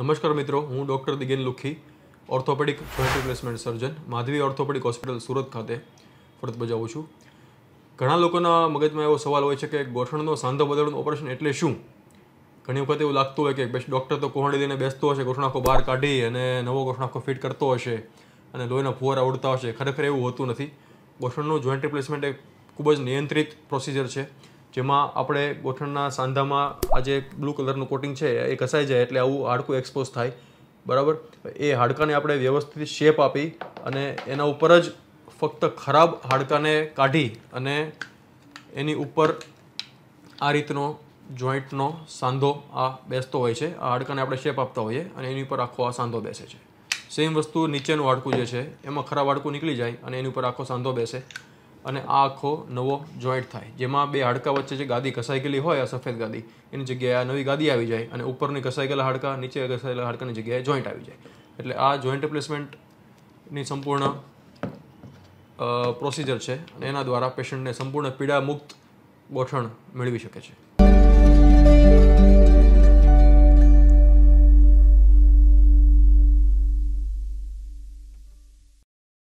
નમસ્કાર મિત્રો હું doctor Digen Lukhi orthopaedic joint replacement surgeon Madhavi orthopaedic hospital Surat ખાતે ફરજ બજાવું છું ઘણા લોકોના મગજમાં એવો સવાલ હોય છે કે ગોઠણનો સાંધો બદલનું ઓપરેશન એટલે શું ઘણી વખત એવું લાગતું હોય કે બસ ડૉક્ટર તો કોહણી લઈને બેસતો હશે ગોઠણાખો બહાર કાઢી અને નવો ગોઠણાખો ફિટ કરતો હશે અને લોહીના ફુવારા ઉડતા હશે ખરેખર એવું હોતું નથી ગોઠણનું જોઈન્ટ રિપ્લેસમેન્ટ એ ખૂબ જ નિયંત્રિત પ્રોસિજર છે જેમાં આપણે ગોઠણના સાંધામાં આ જે બ્લુ કલરનું કોટિંગ છે એ ઘસાઈ જાય એટલે આવું હાડકું એક્સપોઝ થાય બરાબર એ હાડકાને આપણે વ્યવસ્થિત શેપ આપી અને એના ઉપર જ ફક્ત ખરાબ હાડકાને કાઢી અને એની ઉપર આ રીતનો જોઈન્ટનો સાંધો આ બેસતો હોય છે આ હાડકાને આપણે શેપ આપતા હોઈએ અને એની ઉપર આખો આ સાંધો બેસે છે સેમ વસ્તુ નીચેનું હાડકું જે છે એમાં ખરાબ હાડકું નીકળી જાય અને એની ઉપર આખો સાંધો બેસે અને આ આખો નવો જોઈન્ટ થાય જેમાં બે હાડકા વચ્ચે જે ગાદી કસાઈ ગયેલી હોય આ સફેદ ગાદી એની જગ્યાએ આ નવી ગાદી આવી જાય અને ઉપરની ઘસાઈ ગયેલા હાડકા નીચે કસાયેલા હાડકાની જગ્યાએ જોઈન્ટ આવી જાય એટલે આ જોઈન્ટ રિપ્લેસમેન્ટની સંપૂર્ણ પ્રોસિજર છે અને એના દ્વારા પેશન્ટને સંપૂર્ણ પીડા મુક્ત ગોઠણ મેળવી શકે છે